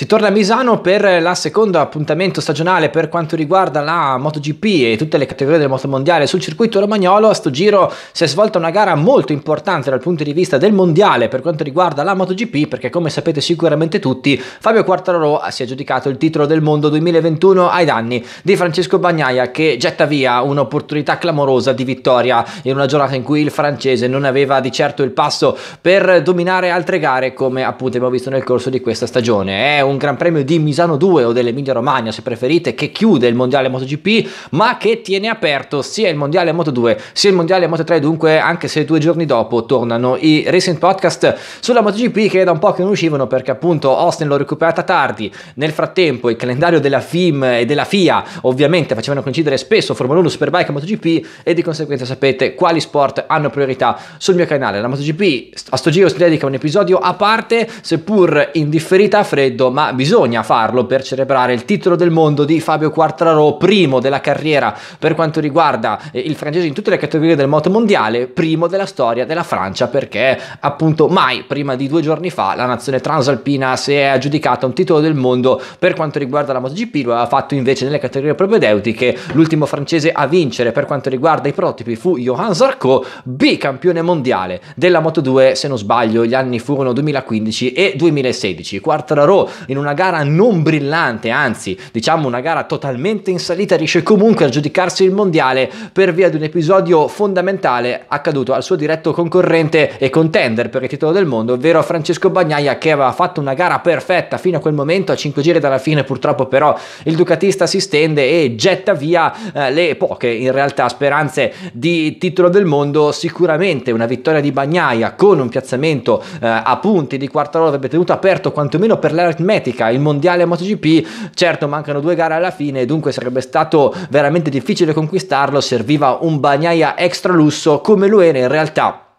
Si torna a Misano per la seconda appuntamento stagionale per quanto riguarda la MotoGP e tutte le categorie del motomondiale sul circuito romagnolo. A sto giro si è svolta una gara molto importante dal punto di vista del mondiale per quanto riguarda la MotoGP perché come sapete sicuramente tutti Fabio Quartararo si è giudicato il titolo del mondo 2021 ai danni di Francesco Bagnaia che getta via un'opportunità clamorosa di vittoria in una giornata in cui il francese non aveva di certo il passo per dominare altre gare come appunto abbiamo visto nel corso di questa stagione. È un un Gran Premio di Misano 2 o dell'Emilia Romagna, se preferite, che chiude il mondiale MotoGP, ma che tiene aperto sia il mondiale Moto 2 sia il mondiale Moto 3. Dunque, anche se due giorni dopo tornano i recent Podcast sulla MotoGP, che da un po' che non uscivano perché appunto Austin l'ho recuperata tardi. Nel frattempo, il calendario della FIM e della FIA ovviamente facevano coincidere spesso Formula 1, Superbike e MotoGP, e di conseguenza sapete quali sport hanno priorità sul mio canale. La MotoGP a sto giro si dedica un episodio a parte, seppur in differita a freddo, ma ma bisogna farlo per celebrare il titolo del mondo di Fabio Quartararo, primo della carriera per quanto riguarda eh, il francese in tutte le categorie del moto mondiale, primo della storia della Francia, perché appunto mai prima di due giorni fa la nazione transalpina si è aggiudicata un titolo del mondo per quanto riguarda la MotoGP, lo aveva fatto invece nelle categorie propedeutiche, l'ultimo francese a vincere per quanto riguarda i prototipi fu Johan Zarco, bicampione mondiale della Moto2, se non sbaglio gli anni furono 2015 e 2016. Quartararo in una gara non brillante, anzi diciamo una gara totalmente in salita, riesce comunque a giudicarsi il mondiale per via di un episodio fondamentale accaduto al suo diretto concorrente e contender per il titolo del mondo, ovvero Francesco Bagnaia che aveva fatto una gara perfetta fino a quel momento, a 5 giri dalla fine purtroppo però il Ducatista si stende e getta via eh, le poche in realtà speranze di titolo del mondo, sicuramente una vittoria di Bagnaia con un piazzamento eh, a punti di quarta ora avrebbe tenuto aperto quantomeno per l'Eric ermetica il mondiale MotoGP certo mancano due gare alla fine dunque sarebbe stato veramente difficile conquistarlo serviva un bagnaia extra lusso come lo era in realtà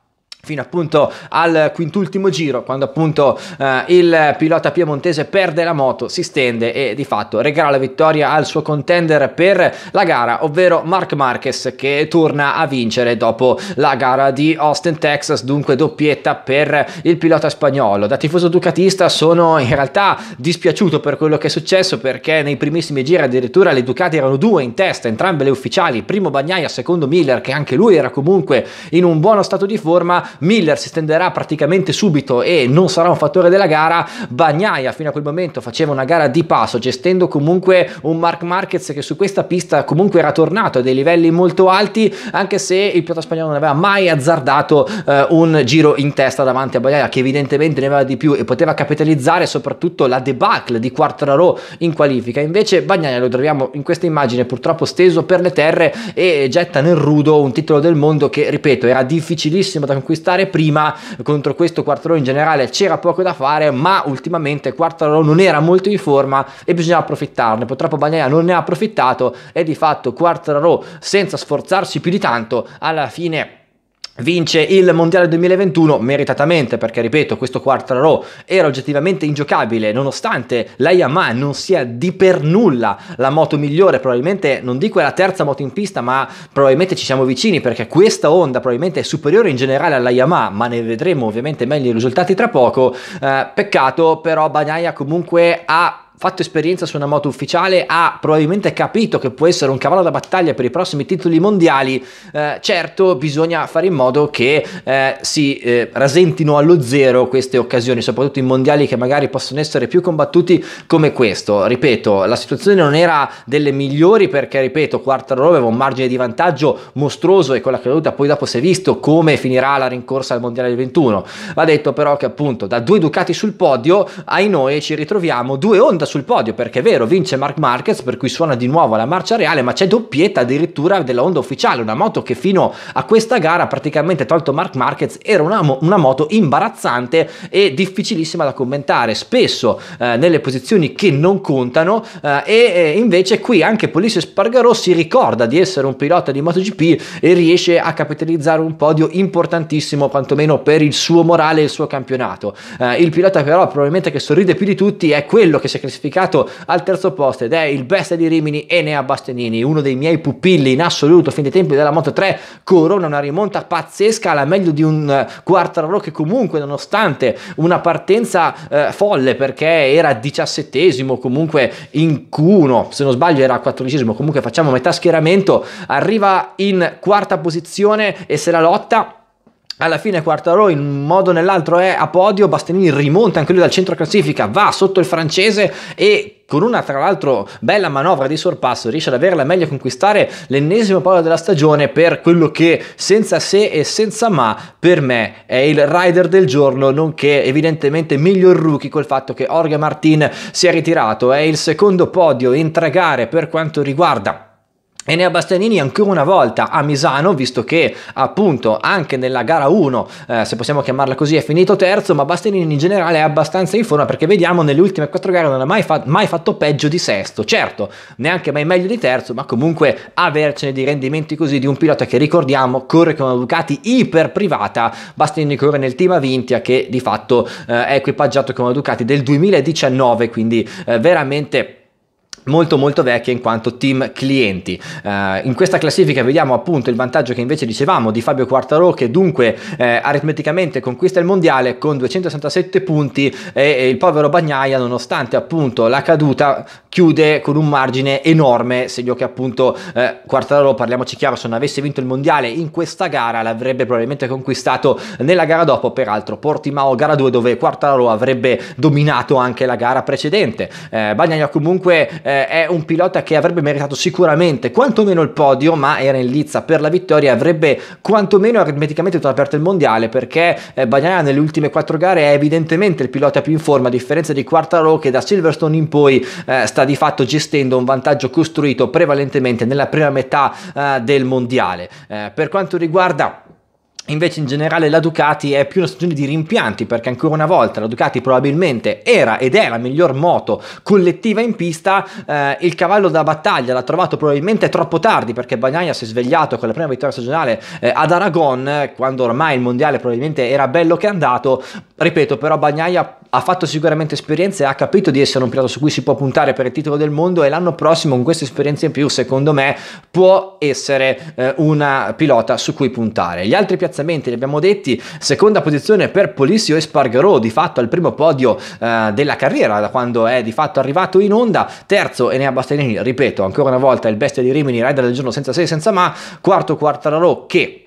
fino appunto al quintultimo giro quando appunto eh, il pilota piemontese perde la moto si stende e di fatto regala la vittoria al suo contender per la gara ovvero Mark Marquez che torna a vincere dopo la gara di Austin Texas dunque doppietta per il pilota spagnolo da tifoso ducatista sono in realtà dispiaciuto per quello che è successo perché nei primissimi giri addirittura le Ducati erano due in testa entrambe le ufficiali primo Bagnaia secondo Miller che anche lui era comunque in un buono stato di forma Miller si stenderà praticamente subito e non sarà un fattore della gara, Bagnaia fino a quel momento faceva una gara di passo, gestendo comunque un Mark Marquez che su questa pista comunque era tornato a dei livelli molto alti, anche se il pilota spagnolo non aveva mai azzardato eh, un giro in testa davanti a Bagnaia, che evidentemente ne aveva di più e poteva capitalizzare soprattutto la debacle di Quartararo in qualifica. Invece Bagnaia lo troviamo in questa immagine purtroppo steso per le terre e getta nel rudo un titolo del mondo che, ripeto, era difficilissimo da conquistare acquistare prima contro questo Quartararo in generale c'era poco da fare ma ultimamente Quartararo non era molto in forma e bisognava approfittarne purtroppo Bagnaia non ne ha approfittato e di fatto Quartararo senza sforzarsi più di tanto alla fine vince il mondiale 2021 meritatamente perché ripeto questo quarto row era oggettivamente ingiocabile nonostante la Yamaha non sia di per nulla la moto migliore probabilmente non dico è la terza moto in pista ma probabilmente ci siamo vicini perché questa Honda probabilmente è superiore in generale alla Yamaha ma ne vedremo ovviamente meglio i risultati tra poco eh, peccato però Bagnaia comunque ha fatto esperienza su una moto ufficiale, ha probabilmente capito che può essere un cavallo da battaglia per i prossimi titoli mondiali, eh, certo bisogna fare in modo che eh, si eh, rasentino allo zero queste occasioni, soprattutto in mondiali che magari possono essere più combattuti come questo. Ripeto, la situazione non era delle migliori perché, ripeto, Quartararo aveva un margine di vantaggio mostruoso e con la caduta poi dopo si è visto come finirà la rincorsa al mondiale del 21. Va detto però che appunto da due Ducati sul podio, ai noi ci ritroviamo due Honda sul podio, perché è vero, vince Mark Marquez, per cui suona di nuovo la marcia reale, ma c'è doppietta addirittura della Honda ufficiale, una moto che fino a questa gara, praticamente tolto Mark Marquez, era una, una moto imbarazzante e difficilissima da commentare, spesso eh, nelle posizioni che non contano eh, e eh, invece qui anche Polizio Spargarò si ricorda di essere un pilota di MotoGP e riesce a capitalizzare un podio importantissimo, quantomeno per il suo morale e il suo campionato. Eh, il pilota però probabilmente che sorride più di tutti è quello che si è classificato classificato al terzo posto ed è il best di Rimini Enea Bastianini, uno dei miei pupilli in assoluto fin dai tempi della Moto 3, corona una rimonta pazzesca alla meglio di un eh, Quartararo che comunque nonostante una partenza eh, folle perché era diciassettesimo comunque in Q1, se non sbaglio era quattordicesimo, comunque facciamo metà schieramento, arriva in quarta posizione e se la lotta alla fine quarta Quartaro in un modo o nell'altro è a podio, Bastianini rimonta anche lui dal centro classifica, va sotto il francese e con una tra l'altro bella manovra di sorpasso riesce ad averla meglio a conquistare l'ennesimo palo della stagione per quello che senza se e senza ma per me è il rider del giorno nonché evidentemente miglior rookie col fatto che Orga Martin si è ritirato è il secondo podio in tre gare per quanto riguarda Enea Bastianini ancora una volta a Misano, visto che appunto anche nella gara 1, eh, se possiamo chiamarla così, è finito terzo, ma Bastianini in generale è abbastanza in forma perché vediamo nelle ultime quattro gare non ha mai, fa- mai, fatto peggio di sesto, certo, neanche mai meglio di terzo, ma comunque avercene di rendimenti così di un pilota che ricordiamo corre con una Ducati iper privata, Bastianini corre nel team Avintia che di fatto eh, è equipaggiato con una Ducati del 2019, quindi eh, veramente molto molto vecchia in quanto team clienti eh, in questa classifica vediamo appunto il vantaggio che invece dicevamo di Fabio Quartaro che dunque eh, aritmeticamente conquista il mondiale con 267 punti e, e il povero Bagnaia nonostante appunto la caduta chiude con un margine enorme, segno che appunto eh, Quartararo, parliamoci chiaro, se non avesse vinto il mondiale in questa gara l'avrebbe probabilmente conquistato nella gara dopo, peraltro Portimao gara 2 dove Quartararo avrebbe dominato anche la gara precedente. Eh, Bagnaia comunque eh, è un pilota che avrebbe meritato sicuramente quantomeno il podio, ma era in lizza per la vittoria, avrebbe quantomeno aritmeticamente tutto aperto il mondiale perché eh, Bagnaia nelle ultime quattro gare è evidentemente il pilota più in forma, a differenza di Quartararo che da Silverstone in poi eh, sta sta di fatto gestendo un vantaggio costruito prevalentemente nella prima metà eh, del mondiale. Eh, per quanto riguarda Invece in generale la Ducati è più una stagione di rimpianti perché ancora una volta la Ducati probabilmente era ed è la miglior moto collettiva in pista, eh, il cavallo da battaglia l'ha trovato probabilmente troppo tardi perché Bagnaia si è svegliato con la prima vittoria stagionale eh, ad Aragon eh, quando ormai il mondiale probabilmente era bello che è andato, ripeto però Bagnaia ha fatto sicuramente esperienze, ha capito di essere un pilota su cui si può puntare per il titolo del mondo e l'anno prossimo con questa esperienza in più, secondo me, può essere eh, una pilota su cui puntare. Gli altri piazzamenti li abbiamo detti, seconda posizione per Polissio e Spargarò, di fatto al primo podio eh, della carriera da quando è di fatto arrivato in onda, terzo Enea Bastianini, ripeto, ancora una volta il bestia di Rimini, rider del giorno senza se senza ma, quarto Quartararo che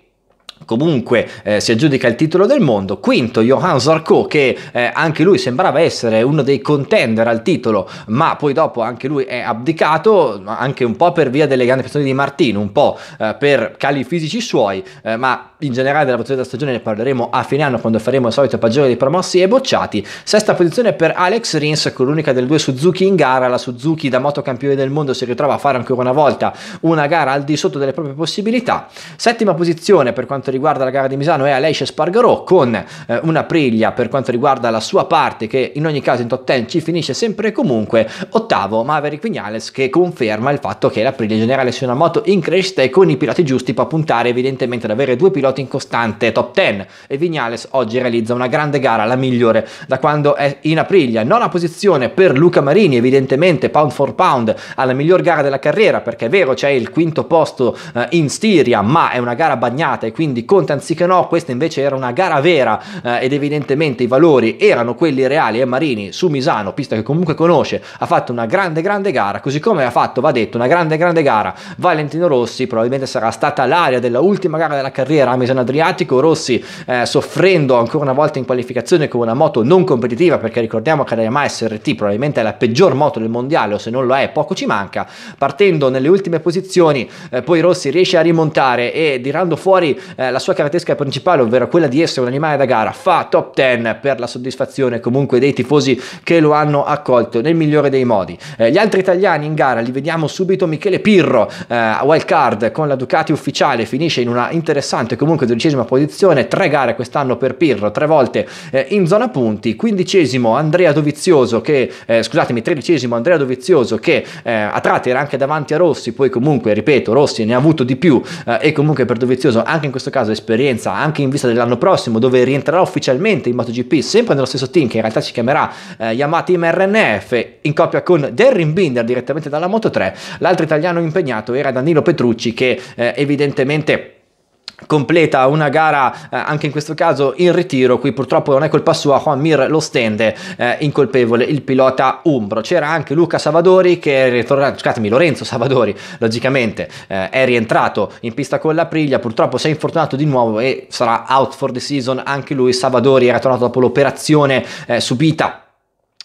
comunque eh, si aggiudica il titolo del mondo. Quinto, Johan Zarco, che eh, anche lui sembrava essere uno dei contender al titolo, ma poi dopo anche lui è abdicato, anche un po' per via delle grandi prestazioni di Martino, un po' eh, per cali fisici suoi, eh, ma in generale della posizione della stagione ne parleremo a fine anno quando faremo il solito pagino dei promossi e bocciati. Sesta posizione per Alex Rins, con l'unica del due Suzuki in gara, la Suzuki da moto campione del mondo si ritrova a fare ancora una volta una gara al di sotto delle proprie possibilità. Settima posizione per quanto riguarda riguarda la gara di Misano è Aleix Spargarò con eh, una priglia per quanto riguarda la sua parte che in ogni caso in top 10 ci finisce sempre e comunque ottavo Maverick Vignales che conferma il fatto che la priglia generale sia una moto in crescita e con i piloti giusti può puntare evidentemente ad avere due piloti in costante top 10 e Vignales oggi realizza una grande gara, la migliore da quando è in Aprilia, nona posizione per Luca Marini evidentemente pound for pound alla miglior gara della carriera perché è vero c'è il quinto posto eh, in Stiria ma è una gara bagnata e quindi Conte anziché no, questa invece era una gara vera eh, ed evidentemente i valori erano quelli reali e eh, Marini su Misano, pista che comunque conosce, ha fatto una grande grande gara, così come ha fatto, va detto, una grande grande gara Valentino Rossi, probabilmente sarà stata l'area della ultima gara della carriera a Misano Adriatico, Rossi eh, soffrendo ancora una volta in qualificazione con una moto non competitiva perché ricordiamo che la Yamaha SRT probabilmente è la peggior moto del mondiale o se non lo è poco ci manca, partendo nelle ultime posizioni eh, poi Rossi riesce a rimontare e tirando fuori eh, la sua caratteristica principale, ovvero quella di essere un animale da gara, fa top 10 per la soddisfazione comunque dei tifosi che lo hanno accolto nel migliore dei modi. Eh, gli altri italiani in gara li vediamo subito Michele Pirro, eh, wild card con la Ducati ufficiale, finisce in una interessante comunque dodicesima posizione, tre gare quest'anno per Pirro, tre volte eh, in zona punti, quindicesimo Andrea Dovizioso che, eh, scusatemi, tredicesimo Andrea Dovizioso che eh, a tratti era anche davanti a Rossi, poi comunque, ripeto, Rossi ne ha avuto di più eh, e comunque per Dovizioso anche in questo caso caso esperienza anche in vista dell'anno prossimo dove rientrerà ufficialmente in MotoGP sempre nello stesso team che in realtà si chiamerà eh, Yamaha Team RNF in coppia con Darren Binder direttamente dalla Moto3 l'altro italiano impegnato era Danilo Petrucci che eh, evidentemente completa una gara eh, anche in questo caso in ritiro qui purtroppo non è colpa sua Juan Mir lo stende eh, incolpevole il pilota Umbro c'era anche Luca Savadori che è ritornato scusatemi Lorenzo Savadori logicamente eh, è rientrato in pista con la Priglia purtroppo si è infortunato di nuovo e sarà out for the season anche lui Savadori era tornato dopo l'operazione eh, subita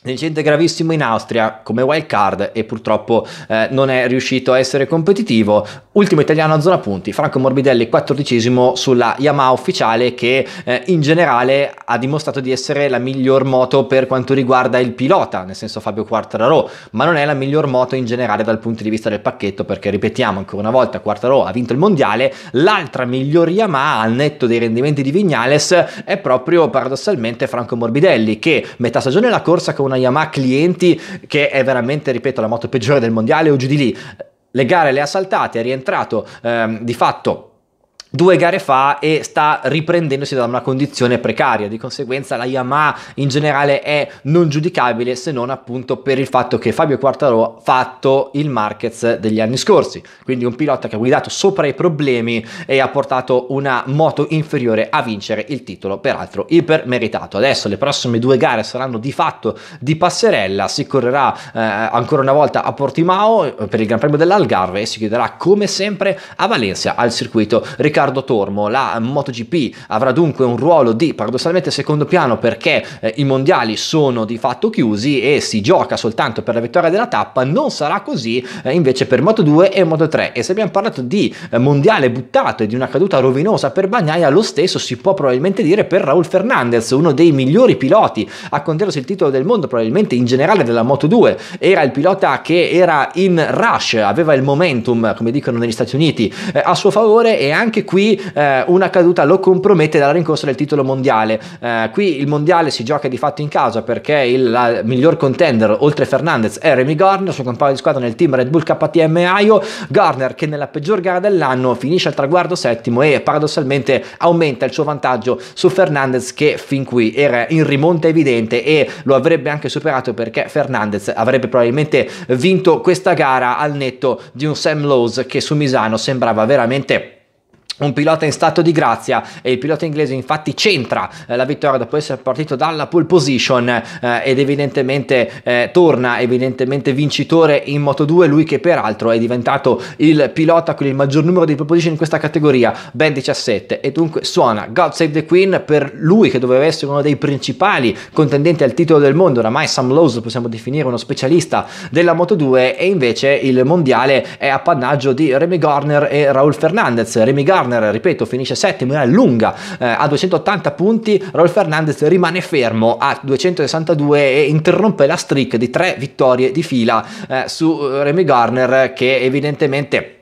Incidente gravissimo in Austria come wild card e purtroppo eh, non è riuscito a essere competitivo. Ultimo italiano a zona punti, Franco Morbidelli, quattordicesimo sulla Yamaha ufficiale che eh, in generale ha dimostrato di essere la miglior moto per quanto riguarda il pilota, nel senso Fabio Quartararo, ma non è la miglior moto in generale dal punto di vista del pacchetto perché ripetiamo ancora una volta Quartararo ha vinto il mondiale, l'altra miglior Yamaha al netto dei rendimenti di Vignales è proprio paradossalmente Franco Morbidelli che metà stagione la corsa con una Yamaha clienti che è veramente, ripeto, la moto peggiore del mondiale o giù di lì. Le gare le ha saltate, è rientrato ehm, di fatto due gare fa e sta riprendendosi da una condizione precaria, di conseguenza la Yamaha in generale è non giudicabile se non appunto per il fatto che Fabio Quartaro ha fatto il Marquez degli anni scorsi, quindi un pilota che ha guidato sopra i problemi e ha portato una moto inferiore a vincere il titolo, peraltro iper meritato. Adesso le prossime due gare saranno di fatto di passerella, si correrà eh, ancora una volta a Portimao eh, per il Gran Premio dell'Algarve e si chiuderà come sempre a Valencia al circuito Riccardo Riccardo Tormo. La MotoGP avrà dunque un ruolo di paradossalmente secondo piano perché eh, i mondiali sono di fatto chiusi e si gioca soltanto per la vittoria della tappa, non sarà così eh, invece per Moto2 e Moto3 e se abbiamo parlato di eh, mondiale buttato e di una caduta rovinosa per Bagnaia, lo stesso si può probabilmente dire per Raul Fernandez, uno dei migliori piloti a contenersi il titolo del mondo, probabilmente in generale della Moto2, era il pilota che era in rush, aveva il momentum, come dicono negli Stati Uniti, eh, a suo favore e anche qui eh, una caduta lo compromette dalla rincorsa del titolo mondiale. Eh, qui il mondiale si gioca di fatto in casa perché il la, miglior contender oltre Fernandez è Remy Garner, suo compagno di squadra nel team Red Bull KTM Aio. Garner che nella peggior gara dell'anno finisce al traguardo settimo e paradossalmente aumenta il suo vantaggio su Fernandez che fin qui era in rimonta evidente e lo avrebbe anche superato perché Fernandez avrebbe probabilmente vinto questa gara al netto di un Sam Lowe che su Misano sembrava veramente un pilota in stato di grazia e il pilota inglese infatti centra eh, la vittoria dopo essere partito dalla pole position eh, ed evidentemente eh, torna evidentemente vincitore in Moto2 lui che peraltro è diventato il pilota con il maggior numero di pole position in questa categoria ben 17 e dunque suona God Save the Queen per lui che doveva essere uno dei principali contendenti al titolo del mondo oramai Sam Lowe possiamo definire uno specialista della Moto2 e invece il mondiale è appannaggio di Remy Garner e Raul Fernandez Remy Garner Warner, ripeto, finisce settimo e allunga eh, a 280 punti, Rolf Fernandez rimane fermo a 262 e interrompe la streak di tre vittorie di fila eh, su eh, Remy Garner che evidentemente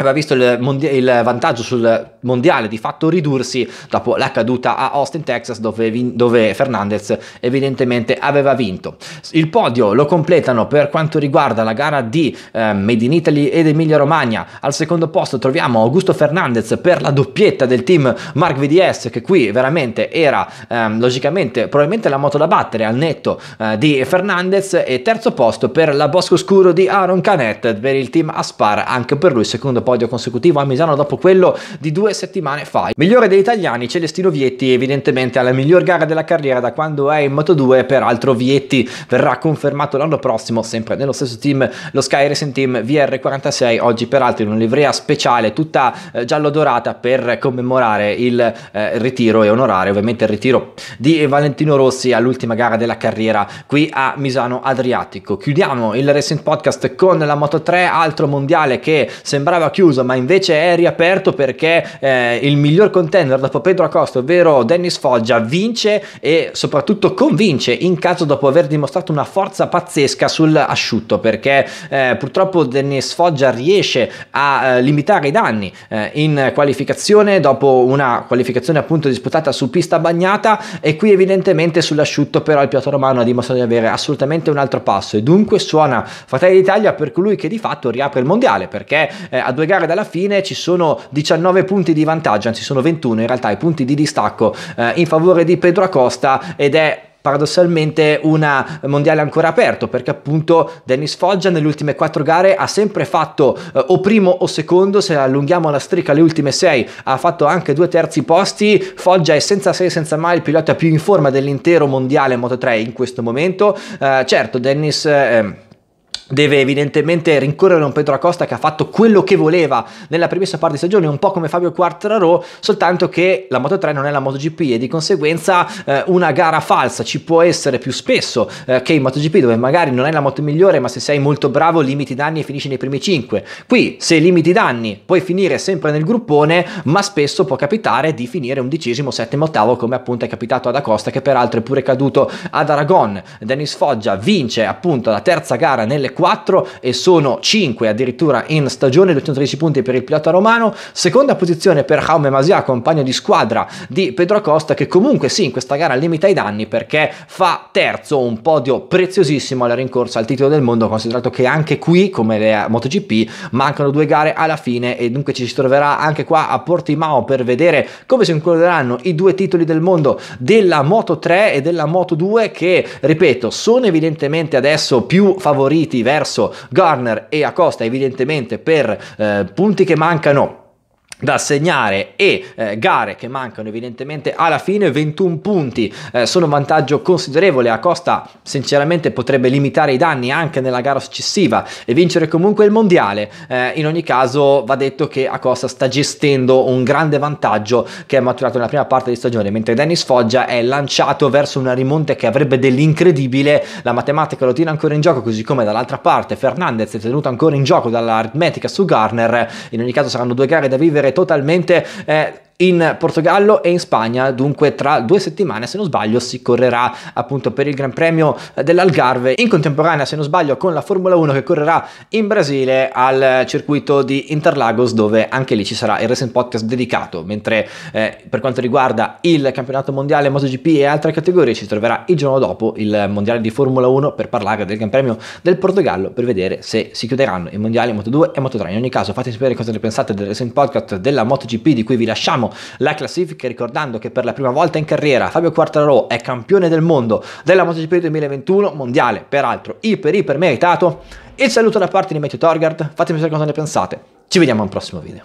aveva visto il, mondia- il, vantaggio sul mondiale di fatto ridursi dopo la caduta a Austin, Texas, dove, vin- dove, Fernandez evidentemente aveva vinto. Il podio lo completano per quanto riguarda la gara di eh, Made in Italy ed Emilia Romagna. Al secondo posto troviamo Augusto Fernandez per la doppietta del team Mark VDS, che qui veramente era ehm, logicamente probabilmente la moto da battere al netto eh, di Fernandez. E terzo posto per la Bosco Scuro di Aaron Canet per il team Aspar, anche per lui secondo posto podio consecutivo a Misano dopo quello di due settimane fa. Migliore degli italiani Celestino Vietti evidentemente alla miglior gara della carriera da quando è in Moto2, peraltro Vietti verrà confermato l'anno prossimo sempre nello stesso team, lo Sky Racing Team VR46, oggi peraltro in una livrea speciale tutta eh, giallo-dorata per commemorare il eh, ritiro e onorare ovviamente il ritiro di Valentino Rossi all'ultima gara della carriera qui a Misano Adriatico. Chiudiamo il Racing Podcast con la Moto3, altro mondiale che sembrava chiudere chiuso, ma invece è riaperto perché eh, il miglior contender dopo Pedro Acosta, ovvero Dennis Foggia, vince e soprattutto convince in caso dopo aver dimostrato una forza pazzesca sul asciutto, perché eh, purtroppo Dennis Foggia riesce a eh, limitare i danni eh, in qualificazione dopo una qualificazione appunto disputata su pista bagnata e qui evidentemente sull'asciutto però il piatto romano ha dimostrato di avere assolutamente un altro passo e dunque suona Fratelli d'Italia per colui che di fatto riapre il mondiale perché eh, ad due gare dalla fine ci sono 19 punti di vantaggio, anzi sono 21 in realtà i punti di distacco eh, in favore di Pedro Acosta ed è paradossalmente una mondiale ancora aperto perché appunto Dennis Foggia nelle ultime quattro gare ha sempre fatto eh, o primo o secondo se allunghiamo la strica alle ultime sei ha fatto anche due terzi posti Foggia è senza sei senza mai il pilota più in forma dell'intero mondiale Moto 3 in questo momento eh, certo Dennis eh, deve evidentemente rincorrere un Pedro Acosta che ha fatto quello che voleva nella primissima parte di stagione, un po' come Fabio Quartararo, soltanto che la Moto3 non è la MotoGP e di conseguenza eh, una gara falsa ci può essere più spesso eh, che in MotoGP dove magari non è la moto migliore ma se sei molto bravo limiti i danni e finisci nei primi 5. Qui se limiti i danni puoi finire sempre nel gruppone ma spesso può capitare di finire undicesimo, settimo, ottavo come appunto è capitato ad Acosta che peraltro è pure caduto ad Aragon. Dennis Foggia vince appunto la terza gara nelle 4 e sono 5 addirittura in stagione, 213 punti per il pilota romano, seconda posizione per Jaume Masia, compagno di squadra di Pedro Acosta che comunque sì in questa gara limita i danni perché fa terzo un podio preziosissimo alla rincorsa al titolo del mondo, considerato che anche qui come le MotoGP mancano due gare alla fine e dunque ci si troverà anche qua a Portimao per vedere come si includeranno i due titoli del mondo della Moto 3 e della Moto 2 che ripeto sono evidentemente adesso più favoriti verso Garner e Acosta evidentemente per eh, punti che mancano da segnare e eh, gare che mancano evidentemente alla fine 21 punti eh, sono un vantaggio considerevole a Costa sinceramente potrebbe limitare i danni anche nella gara successiva e vincere comunque il mondiale eh, in ogni caso va detto che a Costa sta gestendo un grande vantaggio che è maturato nella prima parte di stagione mentre Dennis Foggia è lanciato verso una rimonta che avrebbe dell'incredibile la matematica lo tiene ancora in gioco così come dall'altra parte Fernandez è tenuto ancora in gioco dall'aritmetica su Garner in ogni caso saranno due gare da vivere totalmente eh, in Portogallo e in Spagna, dunque tra due settimane se non sbaglio si correrà appunto per il Gran Premio dell'Algarve, in contemporanea se non sbaglio con la Formula 1 che correrà in Brasile al circuito di Interlagos dove anche lì ci sarà il Racing Podcast dedicato, mentre eh, per quanto riguarda il campionato mondiale MotoGP e altre categorie ci troverà il giorno dopo il mondiale di Formula 1 per parlare del Gran Premio del Portogallo per vedere se si chiuderanno i mondiali Moto2 e Moto3. In ogni caso fate sapere cosa ne pensate del Racing Podcast della MotoGP di cui vi lasciamo la classifica ricordando che per la prima volta in carriera Fabio Quartararo è campione del mondo della MotoGP 2021, mondiale peraltro iper iper meritato. Il saluto da parte di Matthew Torgard, fatemi sapere cosa ne pensate, ci vediamo al prossimo video.